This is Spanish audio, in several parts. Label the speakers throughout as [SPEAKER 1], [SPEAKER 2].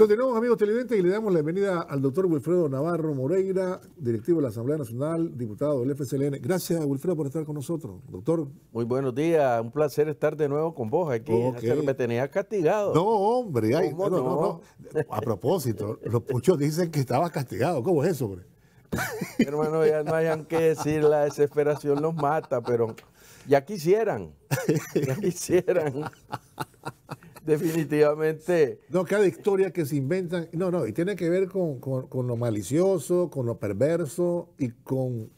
[SPEAKER 1] Continuamos amigos televidentes, y le damos la bienvenida al doctor Wilfredo Navarro Moreira, directivo de la Asamblea Nacional, diputado del FCLN. Gracias, Wilfredo, por estar con nosotros. Doctor.
[SPEAKER 2] Muy buenos días, un placer estar de nuevo con vos aquí. Me tenías castigado. No, hombre, no,
[SPEAKER 1] a propósito, los puchos dicen que estabas castigado. ¿Cómo es eso, hombre?
[SPEAKER 2] Hermano, ya no hayan que decir, la desesperación los mata, pero ya quisieran, ya quisieran. definitivamente. No, cada historia que
[SPEAKER 1] se inventan, no, no, y tiene que ver con, lo malicioso, con lo perverso y con,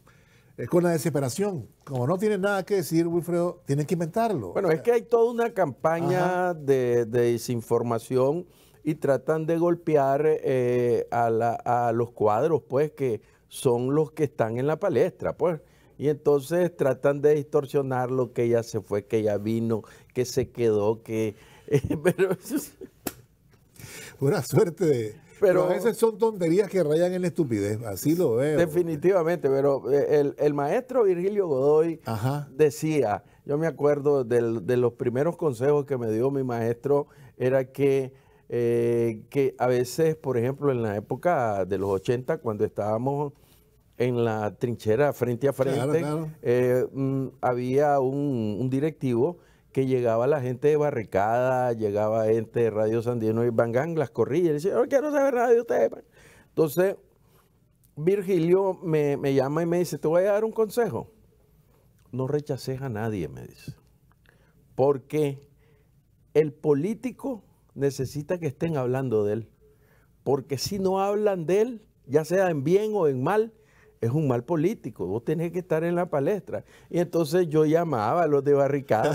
[SPEAKER 1] eh, con la desesperación. Como no tienen nada que decir, Wilfredo, tienen que inventarlo. Bueno, es
[SPEAKER 2] que hay toda una campaña de, desinformación y tratan de golpear eh, a, la, a los cuadros, pues, que son los que están en la palestra, pues. Y entonces tratan de distorsionar lo que ya se fue, que ya vino, que se quedó, que pero es... Una suerte de... Pero, a veces son tonterías que rayan en
[SPEAKER 1] la estupidez,
[SPEAKER 2] así lo veo. Definitivamente, pero eh, el, maestro Virgilio Godoy decía, yo me acuerdo del, de los primeros consejos que me dio mi maestro, era que, eh, que a veces, por ejemplo, en la época de los 80, cuando estábamos en la trinchera frente a frente, eh, mm, había un directivo que llegaba la gente de Barricada, llegaba gente de Radio Sandino y Bangang, las corrillas, y dice yo quiero saber radio de ustedes. Entonces, Virgilio me, me, llama y me dice, te voy a dar un consejo. No rechaces a nadie, me dice. Porque el político necesita que estén hablando de él. Porque si no hablan de él, ya sea en bien o en mal, es un mal político, vos tenés que estar en la palestra. Y entonces yo llamaba a los de barricada,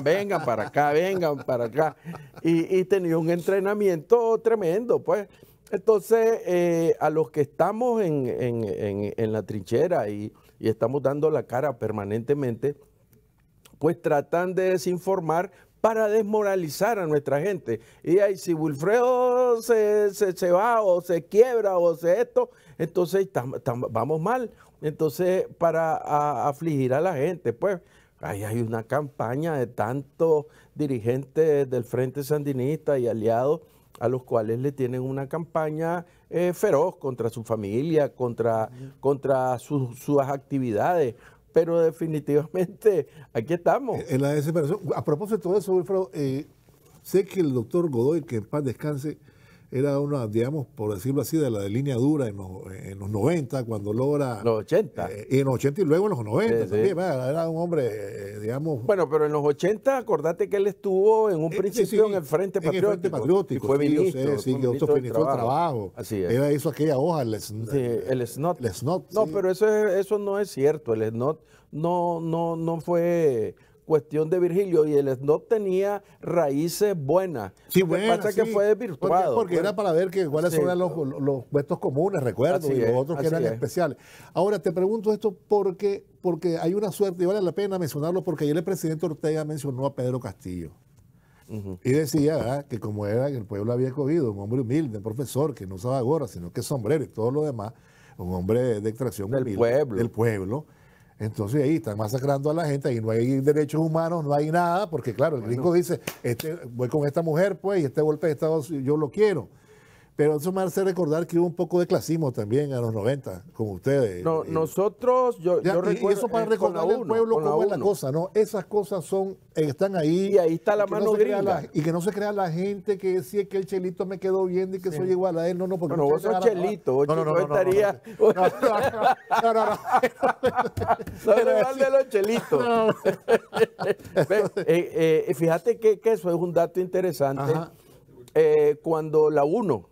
[SPEAKER 2] vengan para acá, vengan para acá. Y, tenía un entrenamiento tremendo, pues. Entonces, eh, a los que estamos en, la trinchera y, y estamos dando la cara permanentemente, pues tratan de desinformar para desmoralizar a nuestra gente. Y ahí si Wilfredo se, se, va o se quiebra o se esto, entonces vamos mal. Entonces, para afligir a la gente, pues, ahí hay una campaña de tantos dirigentes del Frente Sandinista y aliados a los cuales le tienen una campaña eh, feroz contra su familia, contra, contra sus actividades pero definitivamente aquí estamos. En eh, la desesperación,
[SPEAKER 1] a propósito de todo eso, Wilfredo, eh, sé que el doctor Godoy, que en paz descanse, era una, digamos, por decirlo así, de la de línea dura en los, 90, cuando logra... Los 80. y eh, en los 80 y luego en los 90 también.
[SPEAKER 2] era un hombre, eh, digamos... Bueno, pero en los 80, acordate que él estuvo en un eh, principio en el Frente Patriótico. En el Frente Patriótico. Y fue ministro. sí, que otro ministro trabajo. Así es. Era eso, aquella hoja, el SNOT. Sí, el SNOT. El snot no, pero eso, eso no es cierto. El SNOT no, no, no fue cuestión de Virgilio y el no tenía raíces buenas. Sí, bueno. Lo que fue desvirtuado. Porque, pues. era para
[SPEAKER 1] ver que, cuáles son eran los, los, puestos comunes, recuerdo, y los otros que eran especiales. Ahora, te pregunto esto porque, porque hay una suerte, y vale la pena mencionarlo, porque ayer el presidente Ortega mencionó a Pedro Castillo. Y decía ah, que como era que el pueblo había cogido un hombre humilde, un profesor que no usaba gorra, sino que sombrero y todo lo demás, un hombre de extracción del pueblo. del pueblo, entonces ahí están masacrando a la gente, ahí no hay derechos humanos, no hay nada, porque claro, el gringo dice, este, voy con esta mujer, pues, y este golpe de Estado yo lo quiero. Pero eso me hace recordar que hubo un poco de clasismo también a los 90, como ustedes. No,
[SPEAKER 2] Nosotros, yo, y eso para recordar el pueblo cómo es la cosa,
[SPEAKER 1] ¿no? Esas cosas son, están ahí. Y ahí está la mano gris y que no se crea la gente que si es que el chelito me quedó viendo y que soy igual a él. No, no, porque. No, no vos sos chelito. no, no, no, estaría.
[SPEAKER 2] No, no, no. no, de los chelitos. fíjate que, eso es un dato interesante. cuando la UNO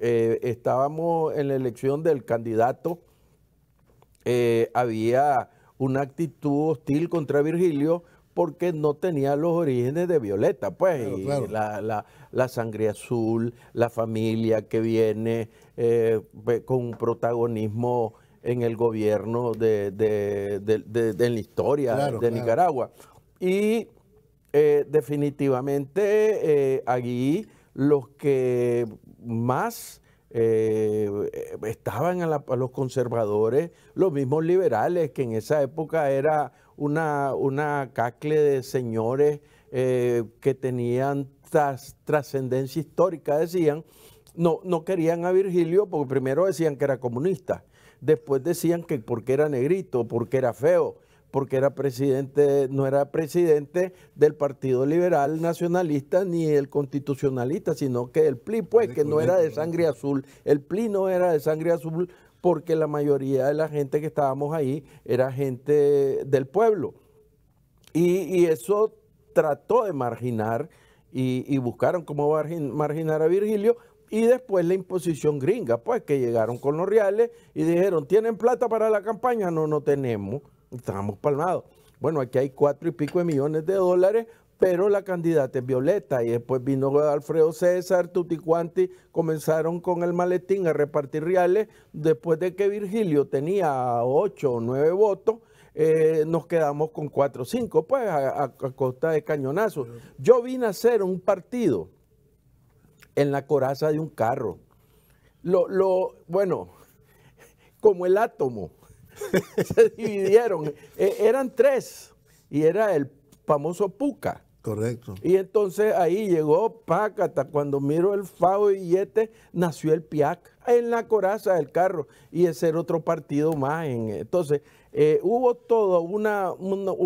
[SPEAKER 2] eh, estábamos en la elección del candidato, eh, había una actitud hostil contra Virgilio porque no tenía los orígenes de Violeta, pues, La, sangre azul, la familia que viene eh, con un protagonismo en el gobierno de, la historia de Nicaragua. Y definitivamente allí los que más eh, estaban a, los conservadores, los mismos liberales, que en esa época era una, cacle de señores eh, que tenían trascendencia histórica, decían, no, no querían a Virgilio porque primero decían que era comunista, después decían que porque era negrito, porque era feo, porque era presidente, no era presidente del Partido Liberal Nacionalista ni el Constitucionalista, sino que el PLI, pues, que no era de sangre azul. El PLI no era de sangre azul porque la mayoría de la gente que estábamos ahí era gente del pueblo. Y, eso trató de marginar y, buscaron cómo marginar a Virgilio, y después la imposición gringa, pues que llegaron con los reales y dijeron, ¿tienen plata para la campaña? No, no tenemos estábamos palmados. Bueno, aquí hay cuatro y pico de millones de dólares, pero la candidata es Violeta. Y después vino Alfredo César, Tuticuanti, comenzaron con el maletín a repartir reales. Después de que Virgilio tenía ocho o nueve votos, eh, nos quedamos con cuatro o cinco, pues a, costa de cañonazos. Yo vine a hacer un partido en la coraza de un carro. Lo, lo, bueno, como el átomo. se dividieron. E, eran tres y era el famoso Puca. Correcto. Y entonces ahí llegó Pacata cuando miro el FAO y billete, nació el PIAC en la coraza del carro y ese era otro partido más. En, entonces eh, hubo todo una, unos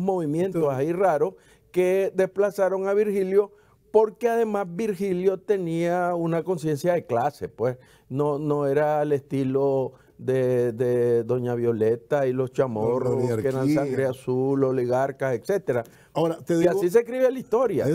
[SPEAKER 2] movimientos ahí raros que desplazaron a Virgilio porque además Virgilio tenía una conciencia de clase, pues no, no era el estilo de, de, Doña Violeta y los chamorros, que eran sangre azul, oligarcas, etcétera. Ahora, y así se escribe la historia.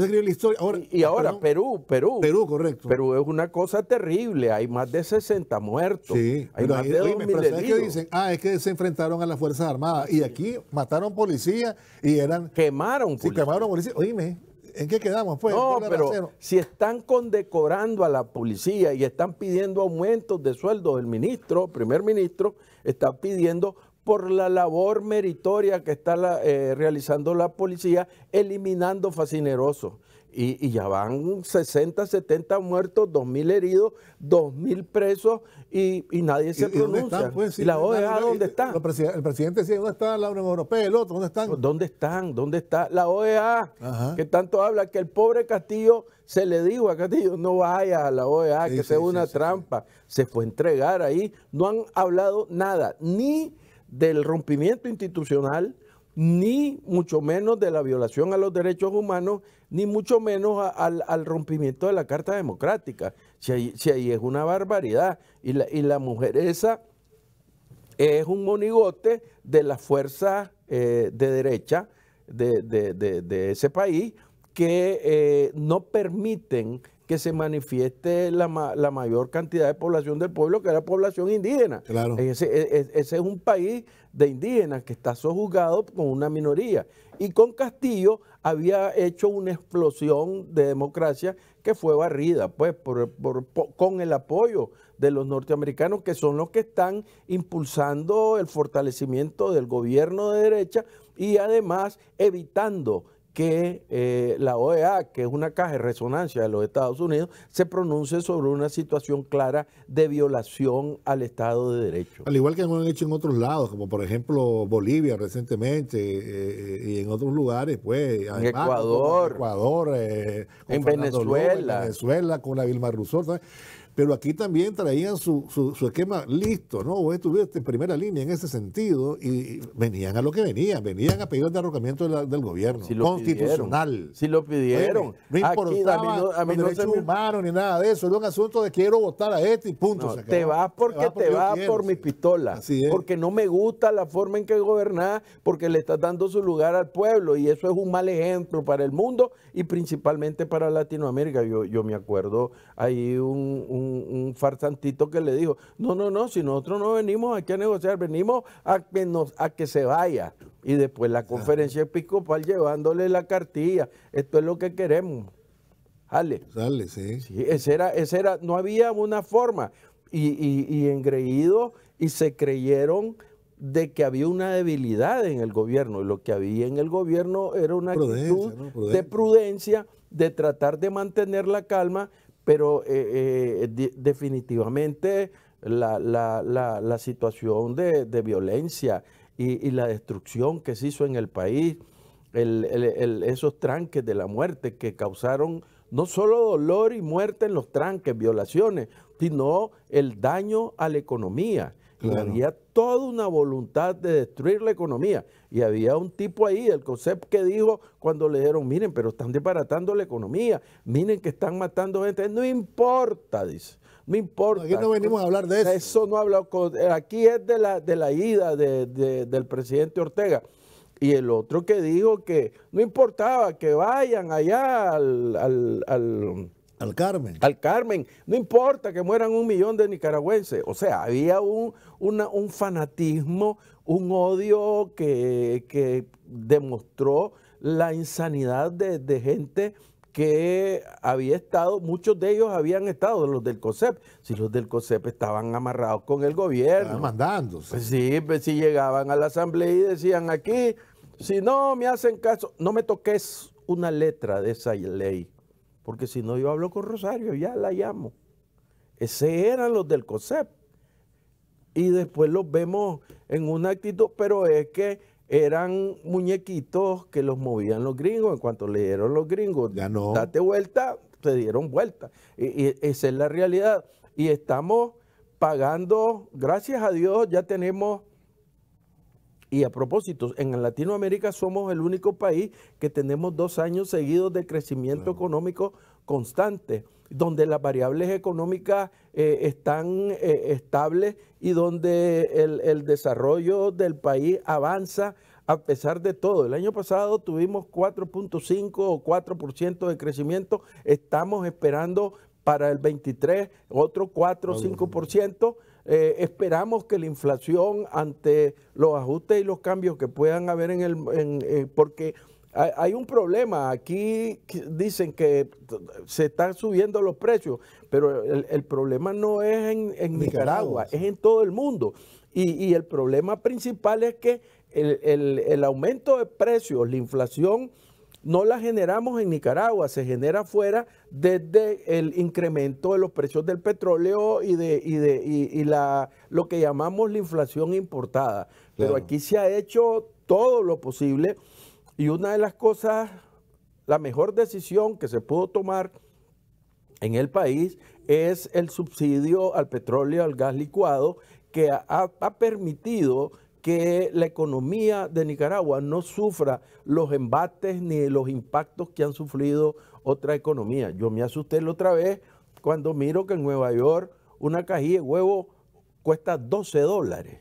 [SPEAKER 2] y, ah, ahora, Perú, Perú. Perú, correcto. Perú es una cosa terrible. Hay más de 60 muertos. hay más de 2000 heridos. dicen,
[SPEAKER 1] ah, es que se enfrentaron a las Fuerzas Armadas. Y aquí mataron policías y eran. Quemaron quemaron
[SPEAKER 2] policías. Oíme, ¿En qué quedamos? Pues? No, pero si están condecorando a la policía y están pidiendo aumentos de sueldo del ministro, primer ministro, está pidiendo por la labor meritoria que está eh, realizando la policía, eliminando fascinerosos. Y, ya van 60, 70 muertos, 2.000 heridos, 2.000 presos y, nadie se pronuncia. Pues, y la OEA, ¿dónde está? El presidente dice, ¿dónde está la Unión Europea? El otro, ¿dónde están? ¿Dónde están? ¿Dónde está la OEA? Que tanto habla que el pobre Castillo se le dijo a Castillo, no vaya a la OEA, que sea una trampa. Se fue a entregar ahí. No han hablado nada, ni del rompimiento institucional, ni mucho menos de la violación a los derechos humanos, ni mucho menos al, rompimiento de la Carta Democrática. Si ahí, es una barbaridad. Y la, mujer esa es un monigote de las fuerzas eh, de derecha de, ese país que eh, no permiten se manifieste la, mayor cantidad de población del pueblo, que era población indígena. Claro. E, e, ese, es un país de indígenas que está sojuzgado con una minoría. Y con Castillo había hecho una explosión de democracia que fue barrida, pues, con el apoyo de los norteamericanos, que son los que están impulsando el fortalecimiento del gobierno de derecha y además evitando que eh, la OEA, que es una caja de resonancia de los Estados Unidos, se pronuncie sobre una situación clara de violación al Estado de Derecho. Al igual que han hecho en otros
[SPEAKER 1] lados, como por ejemplo Bolivia recientemente eh, eh, y en otros lugares, pues. en Ecuador. En Ecuador, en Venezuela. Venezuela, con la Vilma Rousseau. Pero aquí también traían su, su, esquema listo, ¿no? Vos estuviste en primera línea en ese sentido y venían a lo que venían, venían a pedir el derrocamiento de del gobierno constitucional. si
[SPEAKER 2] lo pidieron. no importaba a derechos
[SPEAKER 1] humanos ni nada de eso, era un asunto
[SPEAKER 2] de quiero votar a este y punto. te vas porque te vas, por mi pistola, porque no me gusta la forma en que gobernás, porque le estás dando su lugar al pueblo y eso es un mal ejemplo para el mundo y principalmente para Latinoamérica. Yo, yo me acuerdo ahí un un, farsantito que le dijo, no, no, no, si nosotros no venimos aquí a negociar, venimos a que, nos, a que se vaya. Y después la conferencia episcopal llevándole la cartilla, esto es lo que queremos. sale, sale, sí. era, era, no había una forma. Y, engreído y se creyeron de que había una debilidad en el gobierno. Y lo que había en el gobierno era una actitud de prudencia, de tratar de mantener la calma pero eh, eh, definitivamente la, situación de, violencia y, la destrucción que se hizo en el país, esos tranques de la muerte que causaron no solo dolor y muerte en los tranques, violaciones, sino el daño a la economía. Y había toda una voluntad de destruir la economía. Y había un tipo ahí, el COSEP, que dijo cuando le dijeron, miren, pero están desbaratando la economía, miren que están matando gente. No importa, dice, no importa. Aquí no venimos a hablar de eso. Eso no habla, eh, aquí es de la, ida del presidente Ortega. Y el otro que dijo que no importaba que vayan allá al al Carmen. Al Carmen. No importa que mueran un millón de nicaragüenses. O sea, había un, un fanatismo, un odio que, demostró la insanidad de, gente que había estado, muchos de ellos habían estado, los del COSEP, si los del COSEP estaban amarrados con el gobierno. mandándose. Pues sí, pues si llegaban a la asamblea y decían aquí, si no me hacen caso, no me toques una letra de esa ley porque si no yo hablo con Rosario, ya la llamo. Ese eran los del COSEP. Y después los vemos en una actitud, pero es que eran muñequitos que los movían los gringos. En cuanto le dieron los gringos, date vuelta, se dieron vuelta. y esa es la realidad. Y estamos pagando, gracias a Dios, ya tenemos y a propósito, en Latinoamérica somos el único país que tenemos dos años seguidos de crecimiento económico constante, donde las variables económicas eh, están eh, estables y donde el, el desarrollo del país avanza a pesar de todo. El año pasado tuvimos 4.5 o 4% de crecimiento, estamos esperando para el 23 otro 4 o 5%. Eh, esperamos que la inflación ante los ajustes y los cambios que puedan haber en el... Eh, porque hay un problema. Aquí dicen que se están subiendo los precios, pero el, problema no es en, Nicaragua, es en todo el mundo. Y, y el problema principal es que el, el, el, aumento de precios, la inflación no la generamos en Nicaragua, se genera afuera desde el incremento de los precios del petróleo y de, y de y, la, lo que llamamos la inflación importada. Pero aquí se ha hecho todo lo posible y una de las cosas, la mejor decisión que se pudo tomar en el país es el subsidio al petróleo, al gas licuado, que ha, ha permitido que la economía de Nicaragua no sufra los embates ni los impactos que han sufrido otra economía. Yo me asusté la otra vez cuando miro que en Nueva York una cajilla de huevo cuesta 12 dólares.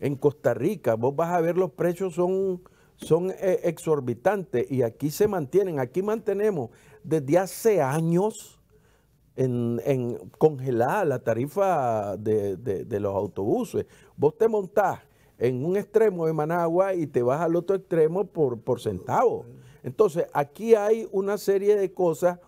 [SPEAKER 2] En Costa Rica, vos vas a ver los precios son, son eh, exorbitantes y aquí se mantienen. Aquí mantenemos desde hace años en, congelada congelar la tarifa de, los autobuses. Vos te montás en un extremo de Managua y te vas al otro extremo por, por centavos. Entonces, aquí hay una serie de cosas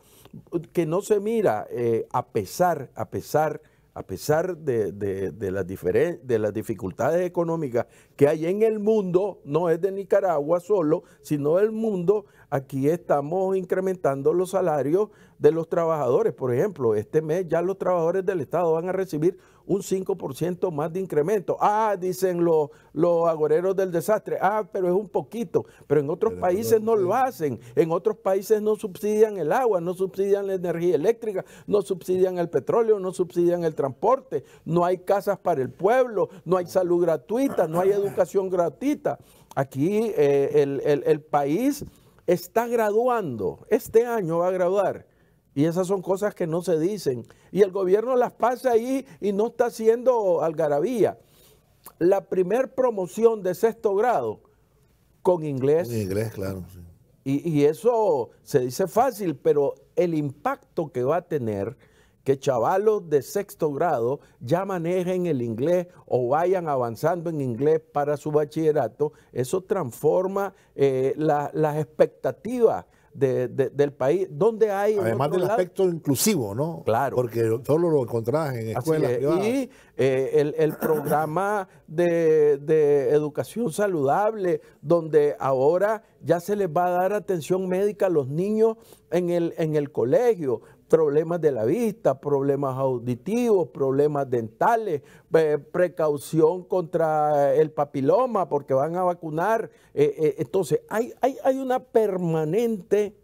[SPEAKER 2] que no se mira eh, a pesar, a pesar, a pesar de, de, de las dificultades económicas que hay en el mundo, no es de Nicaragua solo, sino del mundo, aquí estamos incrementando los salarios de los trabajadores. Por ejemplo, este mes ya los trabajadores del Estado van a recibir un 5% más de incremento. Ah, dicen los, los agoreros del desastre, ah, pero es un poquito. Pero en otros países no lo hacen. En otros países no subsidian el agua, no subsidian la energía eléctrica, no subsidian el petróleo, no subsidian el transporte, no hay casas para el pueblo, no hay salud gratuita, no hay educación gratuita. Aquí eh, el, el país está graduando, este año va a graduar. Y esas son cosas que no se dicen. Y el gobierno las pasa ahí y no está haciendo algarabía. La primer promoción de sexto grado con inglés. Con inglés, claro. Sí. Y, y eso se dice fácil, pero el impacto que va a tener que chavalos de sexto grado ya manejen el inglés o vayan avanzando en inglés para su bachillerato, eso transforma eh, las expectativas del país, donde hay... Además del aspecto inclusivo, ¿no? Claro. Porque solo lo encontrás en escuelas Y eh, el, programa de, educación saludable, donde ahora ya se les va a dar atención médica a los niños el, en el colegio, problemas de la vista, problemas auditivos, problemas dentales, precaución contra el papiloma porque van a vacunar. Eh, eh, entonces, hay, hay, hay una permanente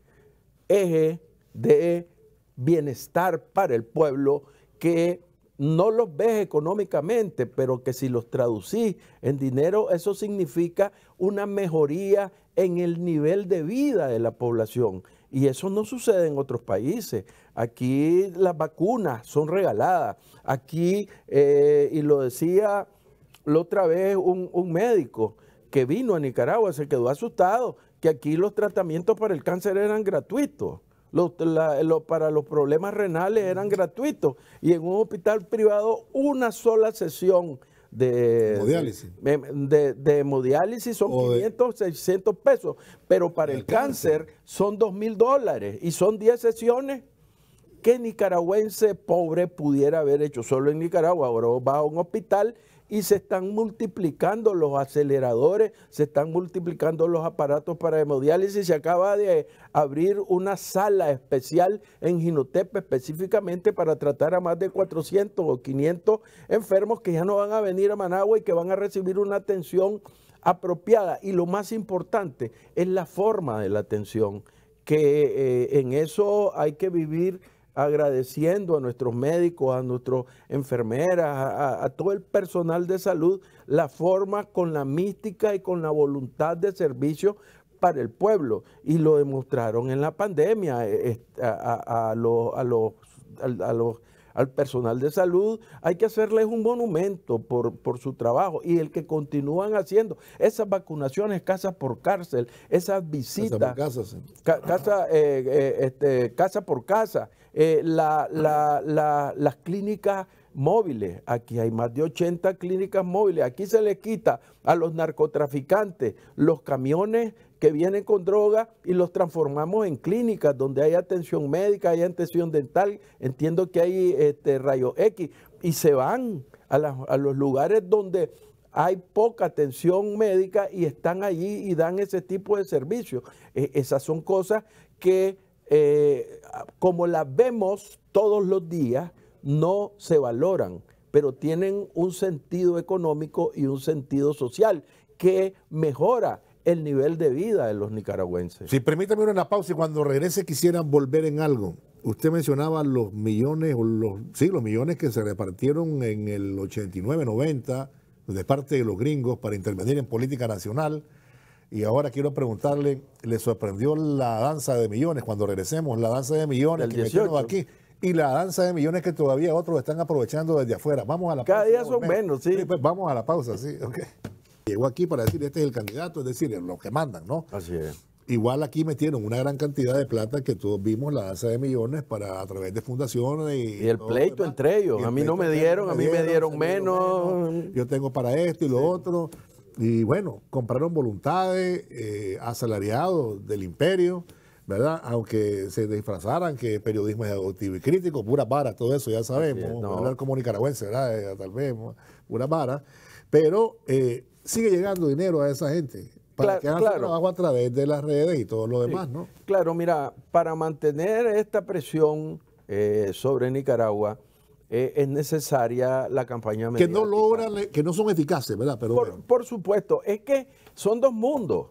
[SPEAKER 2] eje de bienestar para el pueblo que no los ves económicamente, pero que si los traducís en dinero, eso significa una mejoría en el nivel de vida de la población. Y eso no sucede en otros países. Aquí las vacunas son regaladas. Aquí, eh, y lo decía la otra vez un, médico que vino a Nicaragua, se quedó asustado, que aquí los tratamientos para el cáncer eran gratuitos. Los, para los problemas renales eran gratuitos y en un hospital privado una sola sesión de hemodiálisis, de, hemodiálisis son 500, 600 pesos, pero para el, cáncer, cáncer son 2 mil dólares y son 10 sesiones ¿Qué nicaragüense pobre pudiera haber hecho solo en Nicaragua. Ahora va a un hospital y se están multiplicando los aceleradores, se están multiplicando los aparatos para hemodiálisis. Se acaba de abrir una sala especial en Ginotepe específicamente para tratar a más de 400 o 500 enfermos que ya no van a venir a Managua y que van a recibir una atención apropiada. Y lo más importante es la forma de la atención, que eh, en eso hay que vivir agradeciendo a nuestros médicos, a nuestras enfermeras, a, todo el personal de salud, la forma con la mística y con la voluntad de servicio para el pueblo. Y lo demostraron en la pandemia eh, a, a los, los al personal de salud, hay que hacerles un monumento por, su trabajo y el que continúan haciendo esas vacunaciones casa por cárcel, esas visitas, eh, eh, este, casa por casa, por eh, casa, las clínicas móviles. Aquí hay más de 80 clínicas móviles. Aquí se le quita a los narcotraficantes los camiones que vienen con drogas y los transformamos en clínicas donde hay atención médica, hay atención dental, entiendo que hay este, rayos X, y se van a, los lugares donde hay poca atención médica y están allí y dan ese tipo de servicios. E, esas son cosas que, eh, como las vemos todos los días, no se valoran, pero tienen un sentido económico y un sentido social que mejora el nivel de vida de los nicaragüenses. Si permítame
[SPEAKER 1] una pausa y cuando regrese quisiera volver en algo. Usted mencionaba los millones, o los, sí, los millones que se repartieron en el 89-90 de parte de los gringos para intervenir en política nacional. Y ahora quiero preguntarle, ¿le sorprendió la danza de millones cuando regresemos? La danza de millones que 18. aquí y la danza de millones que todavía otros están aprovechando desde afuera. Vamos a la pausa. Cada día son menos, sí. Pues, vamos a la pausa, sí. Okay. Llego aquí para decir, este es el candidato, es decir, los que mandan, ¿no? Así es. Igual aquí metieron una gran cantidad de plata que todos vimos, la danza de millones para a través de fundaciones. Y, y el pleito entre
[SPEAKER 2] ellos. A mí no me dieron, a mí me dieron, menos.
[SPEAKER 1] Yo tengo para esto y lo otro. Y bueno, compraron voluntades, eh, asalariados del imperio, ¿verdad? Aunque se disfrazaran que periodismo es y crítico, pura vara, todo eso ya sabemos. Hablar como nicaragüense, ¿verdad? Eh, tal vez, pura vara. Pero eh, sigue llegando dinero a esa gente para que hagan su trabajo a través de las redes y todo
[SPEAKER 2] lo demás, ¿no? Claro, mira, para mantener esta presión eh, sobre Nicaragua eh, es necesaria la campaña Que no
[SPEAKER 1] logran, eh, que no son eficaces, ¿verdad?
[SPEAKER 2] Pero, por, supuesto, es que son dos mundos.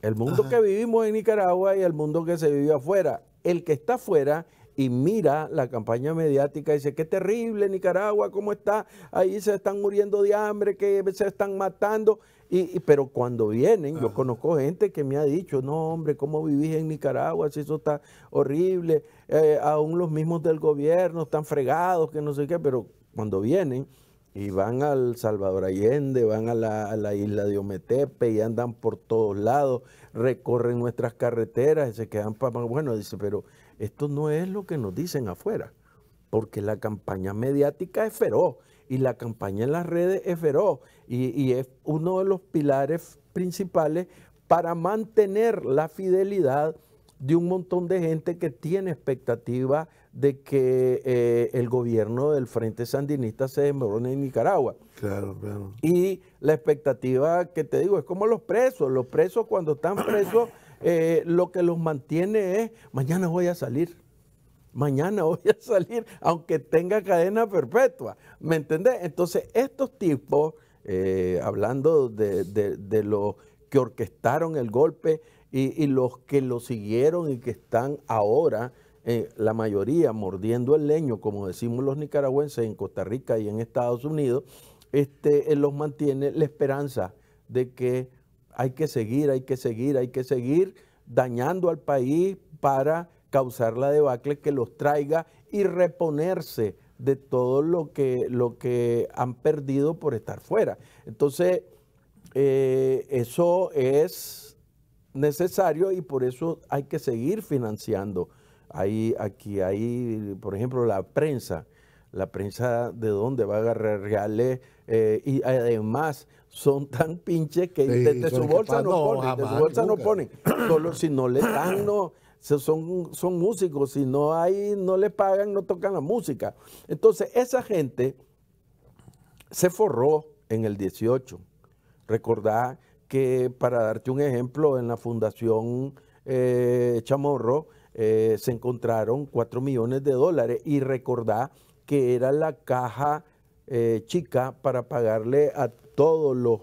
[SPEAKER 2] El mundo que vivimos en Nicaragua y el mundo que se vive afuera. El que está afuera y mira la campaña mediática y dice, qué terrible Nicaragua, cómo está, ahí se están muriendo de hambre, que se están matando. Y, pero cuando vienen, yo conozco gente que me ha dicho, no hombre, ¿cómo vivís en Nicaragua? Si eso está horrible, eh, aún los mismos del gobierno están fregados, que no sé qué, pero cuando vienen y van al Salvador Allende, van a la, a la isla de Ometepe y andan por todos lados recorren nuestras carreteras y se quedan para... Bueno, dice, pero esto no es lo que nos dicen afuera, porque la campaña mediática es feroz y la campaña en las redes es feroz y, y es uno de los pilares principales para mantener la fidelidad de un montón de gente que tiene expectativas de que eh, el gobierno del Frente Sandinista se desmorone en Nicaragua. Claro, claro. Y la expectativa que te digo es como los presos. Los presos cuando están presos, eh, lo que los mantiene es, mañana voy a salir. Mañana voy a salir, aunque tenga cadena perpetua. ¿Me entendés? Entonces, estos tipos, eh, hablando de, los que orquestaron el golpe y los que lo siguieron y que están ahora eh, la mayoría mordiendo el leño, como decimos los nicaragüenses en Costa Rica y en Estados Unidos, este, eh, los mantiene la esperanza de que hay que seguir, hay que seguir, hay que seguir dañando al país para causar la debacle que los traiga y reponerse de todo lo que, lo que han perdido por estar fuera. Entonces, eh, eso es necesario y por eso hay que seguir financiando hay, aquí ahí por ejemplo, la prensa, la prensa de dónde va a agarrar reales eh, y además son tan pinches que desde su bolsa no, ponen, su bolsa no ponen, solo si no le dan, no, son, son músicos, si no hay, no le pagan, no tocan la música. Entonces, esa gente se forró en el 18. Recordá que, para darte un ejemplo, en la Fundación eh, Chamorro, eh, se encontraron cuatro millones de dólares y recordá que era la caja eh, chica para pagarle a todos los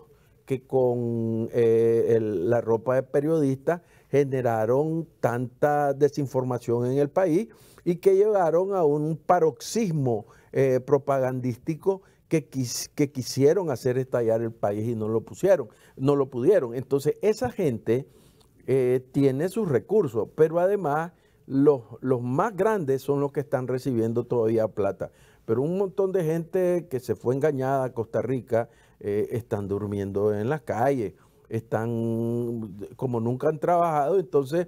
[SPEAKER 2] que con eh, la ropa de periodista generaron tanta desinformación en el país y que llegaron a un paroxismo propagandístico que, que, quisieron hacer estallar el país y no lo pusieron, no lo pudieron. Entonces, esa gente eh, tiene sus recursos, pero además los, los más grandes son los que están recibiendo todavía plata. Pero un montón de gente que se fue engañada a Costa Rica eh, están durmiendo en las calles, están como nunca han trabajado, entonces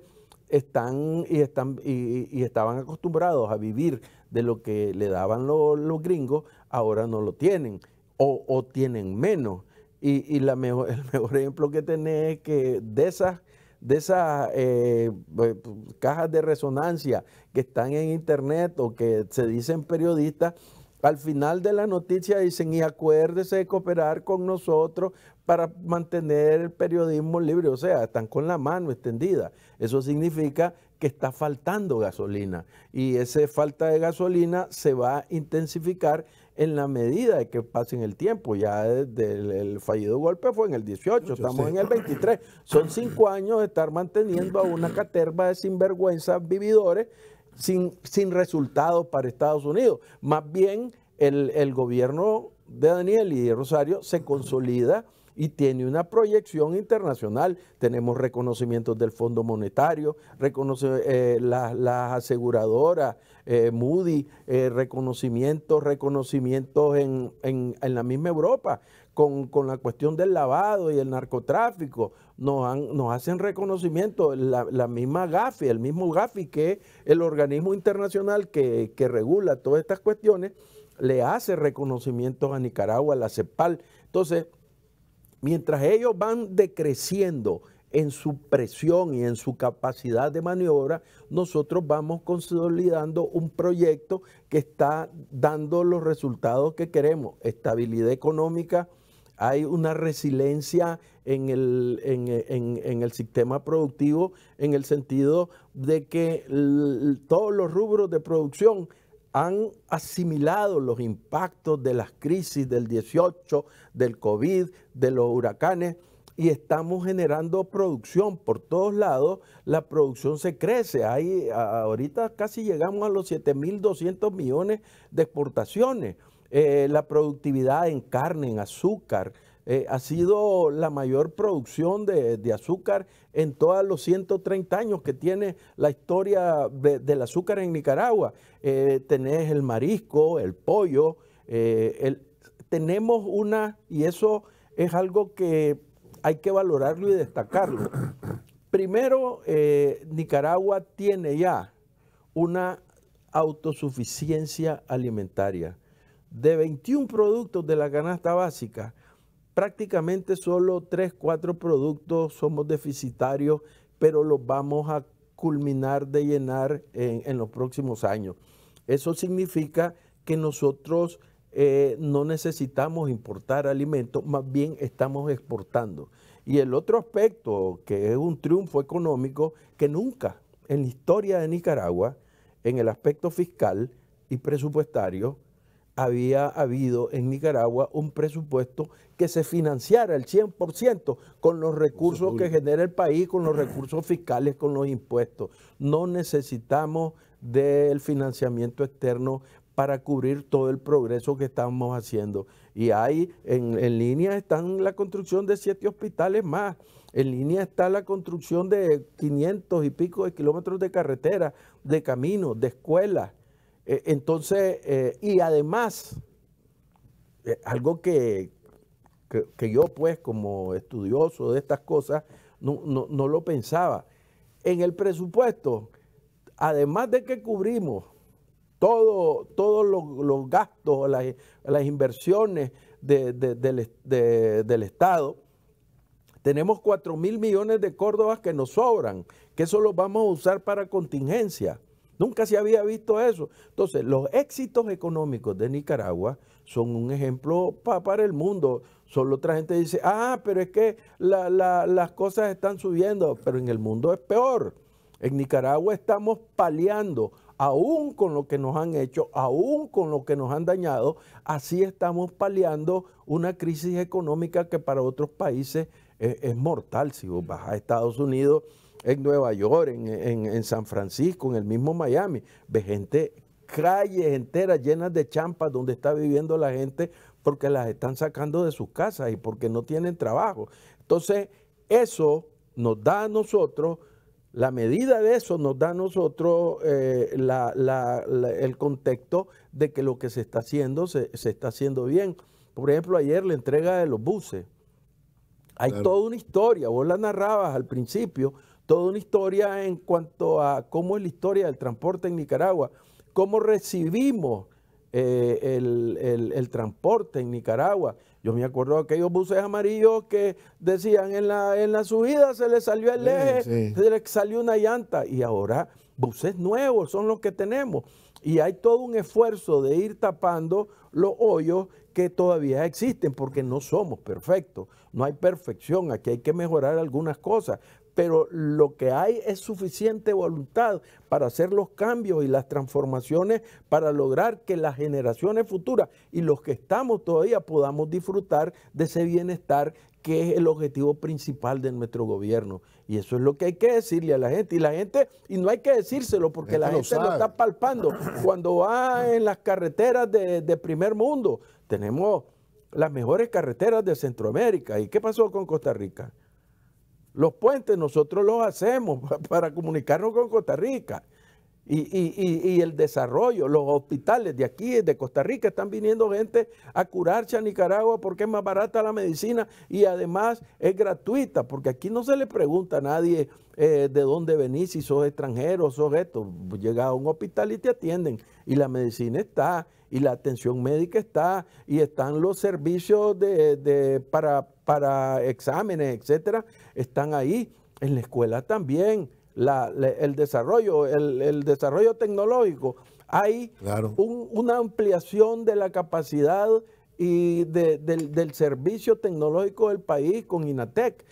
[SPEAKER 2] están y están y, estaban acostumbrados a vivir de lo que le daban los gringos, ahora no lo tienen o, tienen menos. Y, el mejor ejemplo que tenés es que de esas de esas eh, pues, cajas de resonancia que están en internet o que se dicen periodistas, al final de la noticia dicen, y acuérdese de cooperar con nosotros para mantener el periodismo libre. O sea, están con la mano extendida. Eso significa que está faltando gasolina. Y esa falta de gasolina se va a intensificar en la medida de que pasen el tiempo. Ya desde el, fallido golpe fue en el 18, estamos en el 23. Son cinco años de estar manteniendo a una caterva de sinvergüenzas vividores sin, sin resultados para Estados Unidos. Más bien, el, el gobierno de Daniel y Rosario se consolida y tiene una proyección internacional. Tenemos reconocimientos del Fondo Monetario, reconoce, las eh, la aseguradoras, eh, Moody, eh, reconocimientos, reconocimientos en, la misma Europa, con, la cuestión del lavado y el narcotráfico. Nos, nos hacen reconocimiento la, misma GAFI, el mismo GAFI que el organismo internacional que, que regula todas estas cuestiones le hace reconocimiento a Nicaragua, la CEPAL. Entonces, mientras ellos van decreciendo en su presión y en su capacidad de maniobra, nosotros vamos consolidando un proyecto que está dando los resultados que queremos, estabilidad económica, hay una resiliencia en el, en, en el, sistema productivo en el sentido de que todos los rubros de producción han asimilado los impactos de las crisis del 18, del COVID, de los huracanes, y estamos generando producción por todos lados. La producción se crece. ahorita casi llegamos a los 7.200 millones de exportaciones. Eh, la productividad en carne, en azúcar, eh, ha sido la mayor producción de, azúcar en todos los 130 años que tiene la historia del azúcar en Nicaragua. Eh, tenés el marisco, el pollo, eh, tenemos una, y eso es algo que hay que valorarlo y destacarlo. Primero, eh, Nicaragua tiene ya una autosuficiencia alimentaria. De 21 productos de la canasta básica, prácticamente solo 3, 4 productos somos deficitarios, pero los vamos a culminar de llenar en, los próximos años. Eso significa que nosotros eh, no necesitamos importar alimentos, más bien estamos exportando. Y el otro aspecto, que es un triunfo económico, que nunca en la historia de Nicaragua, en el aspecto fiscal y presupuestario, había habido en Nicaragua un presupuesto que se financiara el 100% con los recursos que genera el país, con los recursos fiscales, con los impuestos. No necesitamos del financiamiento externo para cubrir todo el progreso que estamos haciendo. Y ahí en, línea están la construcción de siete hospitales más, en línea está la construcción de 500 y pico de kilómetros de carretera, de caminos, de escuelas eh, entonces, eh, y además, eh, algo que, yo pues como estudioso de estas cosas no, lo pensaba, en el presupuesto, además de que cubrimos todos los, los gastos, las, las inversiones del Estado, tenemos 4 mil millones de córdobas que nos sobran, que eso lo vamos a usar para contingencia. Nunca se había visto eso. Entonces, los éxitos económicos de Nicaragua son un ejemplo para el mundo. Solo otra gente dice, ah, pero es que las cosas están subiendo, pero en el mundo es peor. En Nicaragua estamos paliando, aún con lo que nos han hecho, aún con lo que nos han dañado, así estamos paliando una crisis económica que para otros países es, es mortal. Si vos vas a Estados Unidos, en Nueva York, en, San Francisco, en el mismo Miami. Ve gente, calles enteras llenas de champas donde está viviendo la gente porque las están sacando de sus casas y porque no tienen trabajo. Entonces, eso nos da a nosotros, la medida de eso nos da a nosotros eh, el contexto de que lo que se está haciendo se, está haciendo bien. Por ejemplo, ayer la entrega de los buses. Hay toda una historia, vos la narrabas al principio, toda una historia en cuanto a cómo es la historia del transporte en Nicaragua, cómo recibimos eh, el, transporte en Nicaragua. Yo me acuerdo de aquellos buses amarillos que decían en la, subida se le salió el eje, se le salió una llanta y ahora buses nuevos son los que tenemos. Y hay todo un esfuerzo de ir tapando los hoyos que todavía existen, porque no somos perfectos, no hay perfección, aquí hay que mejorar algunas cosas, pero lo que hay es suficiente voluntad para hacer los cambios y las transformaciones para lograr que las generaciones futuras y los que estamos todavía podamos disfrutar de ese bienestar que es el objetivo principal de nuestro gobierno. Y eso es lo que hay que decirle a la gente. Y la gente, y no hay que decírselo porque la gente, lo, está palpando. Cuando va en las carreteras de primer mundo, tenemos las mejores carreteras de Centroamérica. ¿Y qué pasó con Costa Rica? Los puentes nosotros los hacemos para comunicarnos con Costa Rica. Y, el desarrollo, los hospitales de aquí, de Costa Rica, están viniendo gente a curarse a Nicaragua porque es más barata la medicina y además es gratuita, porque aquí no se le pregunta a nadie eh, de dónde venís, si sos extranjero, sos esto. Llega a un hospital y te atienden y la medicina está y la atención médica está y están los servicios de, de para para exámenes, etcétera, están ahí. En la escuela también, el, desarrollo, el, desarrollo tecnológico. Hay una ampliación de la capacidad y del, servicio tecnológico del país con INATEC.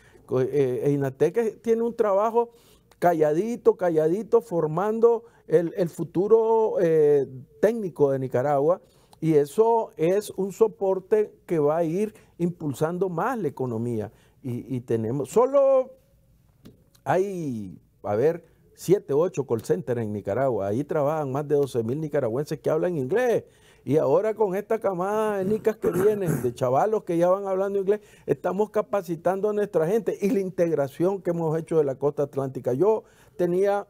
[SPEAKER 2] Eh, e INATEC tiene un trabajo calladito, calladito, formando el, futuro eh, técnico de Nicaragua y eso es un soporte que va a ir impulsando más la economía. Y, tenemos, solo hay, a ver, siete ocho call centers en Nicaragua. Ahí trabajan más de 12 mil nicaragüenses que hablan inglés. Y ahora con esta camada de nicas que vienen, de chavalos que ya van hablando inglés, estamos capacitando a nuestra gente y la integración que hemos hecho de la costa atlántica. Yo tenía,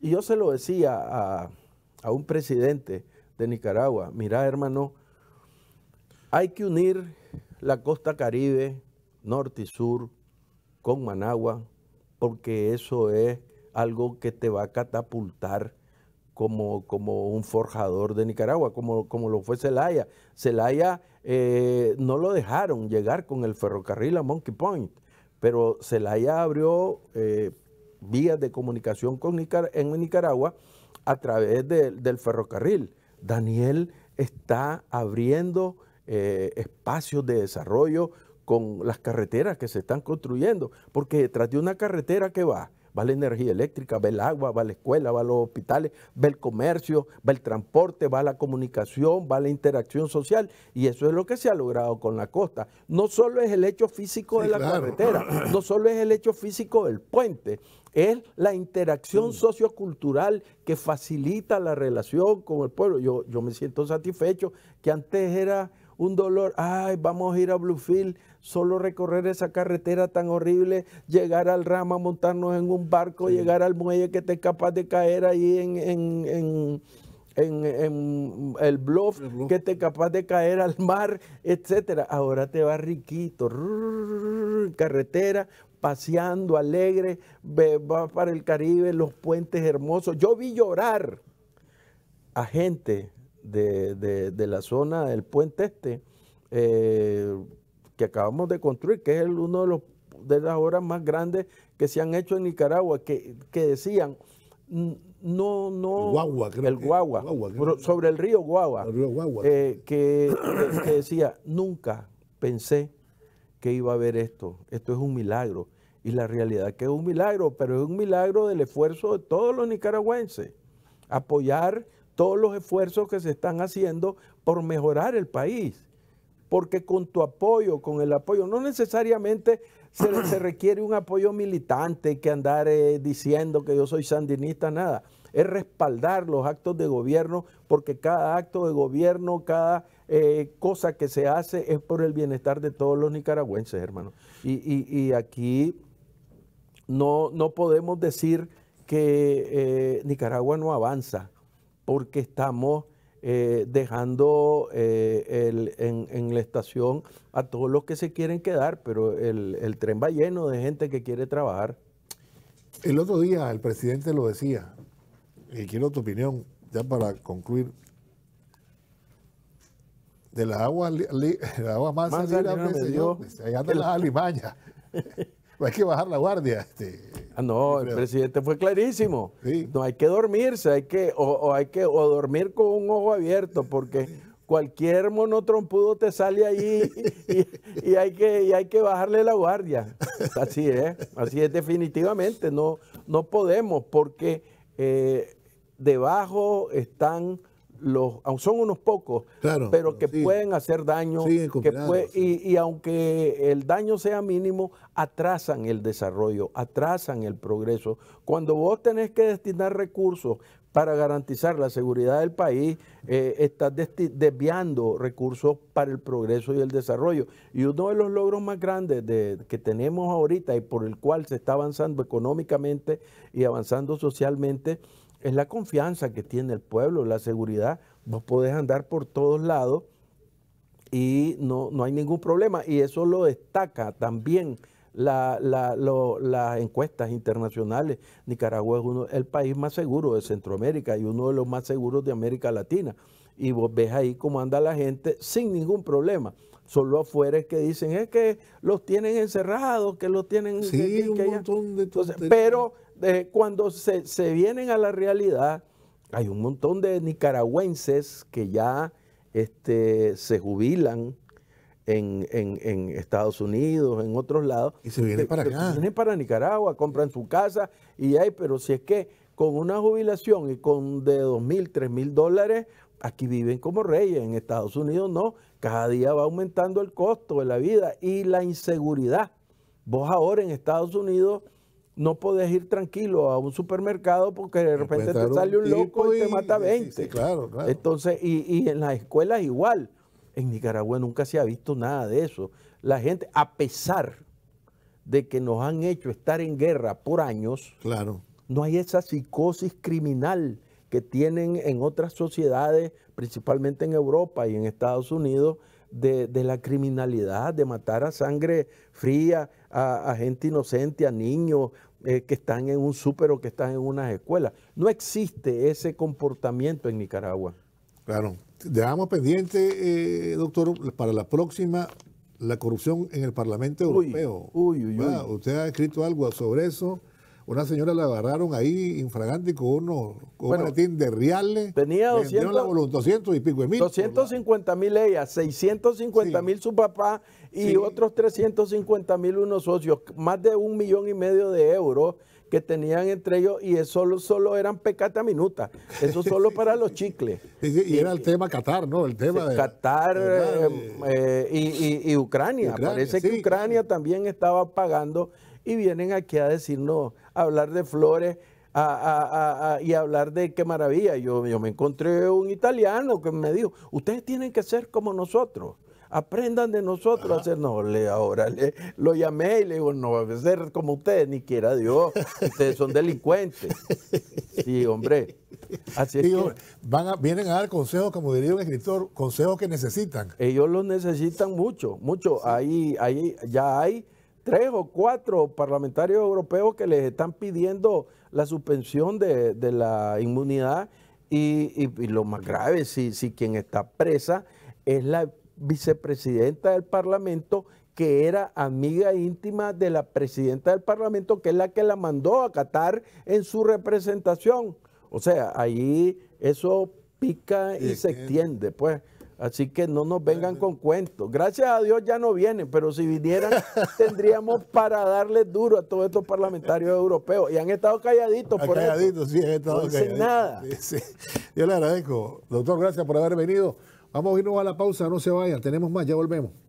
[SPEAKER 2] y yo se lo decía a, a un presidente Nicaragua. mira hermano, hay que unir la costa caribe, norte y sur, con Managua, porque eso es algo que te va a catapultar como, como un forjador de Nicaragua, como, como lo fue Celaya. Celaya eh, no lo dejaron llegar con el ferrocarril a Monkey Point, pero Celaya abrió eh, vías de comunicación con en Nicaragua a través del ferrocarril. Daniel está abriendo eh, espacios de desarrollo con las carreteras que se están construyendo, porque detrás de una carretera que va, va la energía eléctrica, va el agua, va la escuela, va los hospitales, va el comercio, va el transporte, va la comunicación, va la interacción social. Y eso es lo que se ha logrado con la costa. No solo es el hecho físico de la carretera, no solo es el hecho físico del puente, es la interacción sociocultural que facilita la relación con el pueblo. Yo, yo me siento satisfecho que antes era un dolor, ay, vamos a ir a Bluefield, solo recorrer esa carretera tan horrible, llegar al rama, montarnos en un barco, llegar al muelle que te capaz de caer ahí en, en, el, bluff, que te capaz de caer al mar, etcétera. Ahora te va riquito, carretera, paseando alegre, va para el Caribe, los puentes hermosos. Yo vi llorar a gente de, la zona del puente este eh, que acabamos de construir, que es el, uno de, los, de las obras más grandes que se han hecho en Nicaragua, que, decían, no, no. el Guagua. sobre el río Guagua. Eh, que, decía, nunca pensé que iba a haber esto. Esto es un milagro. Y la realidad que es un milagro, pero es un milagro del esfuerzo de todos los nicaragüenses. Apoyar todos los esfuerzos que se están haciendo por mejorar el país. Porque con tu apoyo, con el apoyo, no necesariamente se, requiere un apoyo militante que andar eh, diciendo que yo soy sandinista, nada. Es respaldar los actos de gobierno, porque cada acto de gobierno, cada eh, cosa que se hace es por el bienestar de todos los nicaragüenses, hermano. Y, y, aquí no, no podemos decir que eh, Nicaragua no avanza, porque estamos eh, dejando en, en, la estación a todos los que se quieren quedar, pero el, el, tren va lleno de gente que quiere trabajar. El otro día el presidente lo decía,
[SPEAKER 1] y quiero tu opinión, ya para concluir, de la agua, li, la agua más pues, Allá las alimañas.
[SPEAKER 2] hay que bajar la guardia. Este, ah, no, el presidente fue clarísimo. No hay que dormirse, hay que, o, hay que, dormir con un ojo abierto, porque cualquier monotrompudo te sale ahí y, hay que, hay que bajarle la guardia. Así es, así es definitivamente. No, no podemos, porque eh, debajo están son unos pocos, pero que pueden hacer daño. y, aunque el daño sea mínimo, atrasan el desarrollo, atrasan el progreso. Cuando vos tenés que destinar recursos para garantizar la seguridad del país, eh, estás desviando recursos para el progreso y el desarrollo. Y uno de los logros más grandes que tenemos ahorita y por el cual se está avanzando económicamente y avanzando socialmente, es la confianza que tiene el pueblo, la seguridad. Vos podés andar por todos lados y no, hay ningún problema. Y eso lo destaca también las encuestas internacionales. Nicaragua es uno, el país más seguro de Centroamérica y uno de los más seguros de América Latina. Y vos ves ahí cómo anda la gente sin ningún problema. Solo afuera es que dicen es que los tienen encerrados, que los tienen. Sí, que, un montón de Pero eh, cuando se, vienen a la realidad, hay un montón de nicaragüenses que ya este, se jubilan en, Estados Unidos, en otros lados. Y se vienen para acá. Se vienen para Nicaragua, compran su casa y hay, pero si es que con una jubilación y con de dos mil, tres mil dólares, aquí viven como reyes, en Estados Unidos no, cada día va aumentando el costo de la vida y la inseguridad. Vos ahora en Estados Unidos no podés ir tranquilo a un supermercado porque de repente te sale un, loco y, te mata 20. claro, claro. Entonces, y, en las escuelas igual. En Nicaragua nunca se ha visto nada de eso. La gente, a pesar de que nos han hecho estar en guerra por años, no hay esa psicosis criminal que tienen en otras sociedades, principalmente en Europa y en Estados Unidos, de, de la criminalidad, de matar a sangre fría a, gente inocente, a niños eh, que están en un súper o que están en unas escuelas. No existe ese comportamiento en Nicaragua. Claro. Dejamos
[SPEAKER 1] pendiente, eh, doctor, para la próxima la corrupción en el Parlamento Europeo. Uy, uy, ah, uy, Usted ha escrito algo sobre eso. Una señora la agarraron ahí infragante con
[SPEAKER 2] con un maletín de reales. Tenía 200, y pico de mil. 250 mil ella, 650 mil su papá y otros 350 mil unos socios, más de un millón y medio de euros que tenían entre ellos y eso solo, solo eran pecata minuta, eso solo para los chicles. Y, era el tema Qatar, ¿no? El tema de Qatar eh, eh, eh, y, Ucrania. Parece que Ucrania también estaba pagando y vienen aquí a decirnos, a hablar de flores. A, a, y hablar de qué maravilla. Yo, yo me encontré un italiano que me dijo, ustedes tienen que ser como nosotros aprendan de nosotros a hacer. No, le, ahora le, lo llamé y le digo, no, va a ser como ustedes, ni quiera Dios, ustedes son delincuentes. Sí, hombre. Así es van vienen a dar consejos, como diría un escritor, consejos que necesitan. Ellos los necesitan mucho, mucho. Ahí, ahí ya hay tres o cuatro parlamentarios europeos que les están pidiendo la suspensión de, la inmunidad y, y, lo más grave, si, si quien está presa es la vicepresidenta del Parlamento que era amiga íntima de la presidenta del Parlamento, que es la que la mandó a Qatar en su representación. O sea, ahí eso pica y, se extiende, pues. Así que no nos vengan con cuentos. Gracias a Dios ya no vienen, pero si vinieran tendríamos para darle duro a todos estos parlamentarios europeos. Y han estado calladitos por Calladitos, sí, han estado nada.
[SPEAKER 1] Yo le agradezco. Doctor, gracias por haber venido. Vamos a irnos a la pausa, no se vayan, tenemos más, ya volvemos.